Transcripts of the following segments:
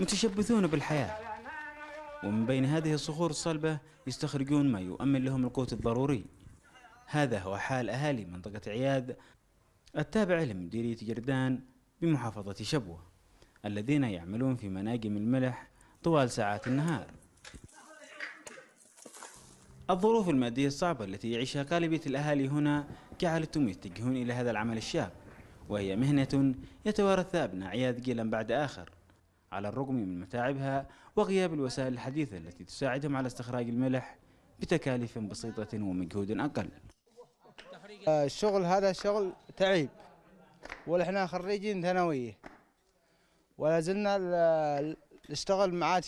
متشبثون بالحياة ومن بين هذه الصخور الصلبة يستخرجون ما يؤمن لهم القوت الضروري هذا هو حال أهالي منطقة عياد التابعة لمديرية جردان بمحافظة شبوة الذين يعملون في مناجم الملح طوال ساعات النهار الظروف المادية الصعبة التي يعيشها غالبية الأهالي هنا جعلتهم يتجهون إلى هذا العمل الشاق وهي مهنة يتوارثها أبناء عياد جيلا بعد آخر على الرغم من متاعبها وغياب الوسائل الحديثة التي تساعدهم على استخراج الملح بتكاليف بسيطة ومجهود أقل الشغل هذا شغل تعيب ونحن خريجين ثانوية ولا زلنا نشتغل ما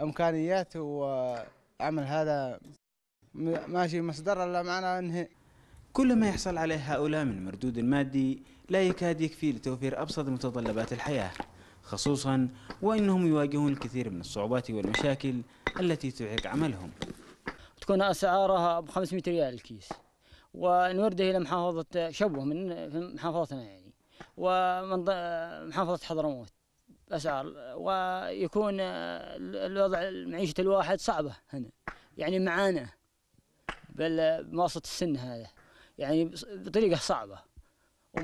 إمكانيات و العمل هذا ماشي مصدر الا معنا انه كل ما يحصل عليه هؤلاء من مردود مادي لا يكاد يكفي لتوفير ابسط متطلبات الحياه خصوصا وانهم يواجهون الكثير من الصعوبات والمشاكل التي تعيق عملهم تكون اسعارها ب 500 ريال الكيس ونورده الى محافظه شبوه من محافظتنا يعني ومحافظه حضرموت الاسعار ويكون آه، الوضع معيشه الواحد صعبه هنا يعني معانا بالمواسط السن هذا يعني بطريقه صعبه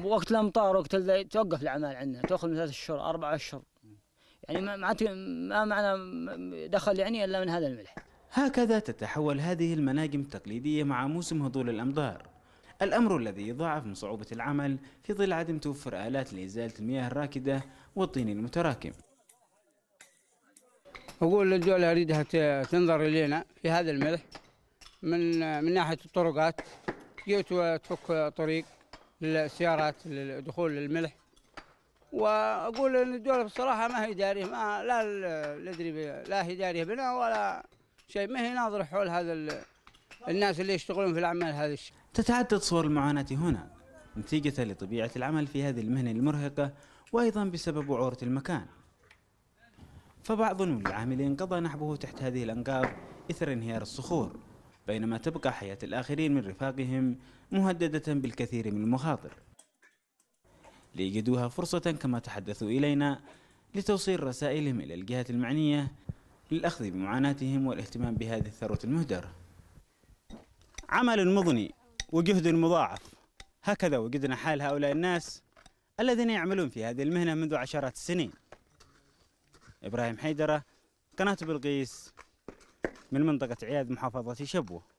ووقت الامطار وقت توقف الاعمال عندنا تاخذ من ثلاث اشهر اربع اشهر يعني ما ما معنا دخل يعني الا من هذا الملح هكذا تتحول هذه المناجم التقليديه مع موسم هطول الامطار الأمر الذي يضاعف من صعوبة العمل في ظل عدم توفر آلات لإزالة المياه الراكدة والطين المتراكم أقول للدولة أريدها تنظر إلينا في هذا الملح من من ناحية الطرقات جيت وتفك طريق للسيارات للدخول للملح واقول ان الدوله بصراحه ما هي داريه ما لا لا لا هي داريه بنا ولا شيء ما هي ناظره حول هذا الناس اللي يشتغلون في الأعمال هذه تتعدد صور المعاناة هنا نتيجة لطبيعة العمل في هذه المهنة المرهقة وأيضا بسبب وعورة المكان فبعض من العاملين قضى نحبه تحت هذه الأنقاض إثر انهيار الصخور بينما تبقى حياة الآخرين من رفاقهم مهددة بالكثير من المخاطر ليجدوها فرصة كما تحدثوا إلينا لتوصيل رسائلهم إلى الجهات المعنية للأخذ بمعاناتهم والاهتمام بهذه الثروة المهدرة عمل مضني وجهد مضاعف هكذا وجدنا حال هؤلاء الناس الذين يعملون في هذه المهنة منذ عشرات السنين إبراهيم حيدرة قناة بلقيس من منطقة عياد محافظة شبوه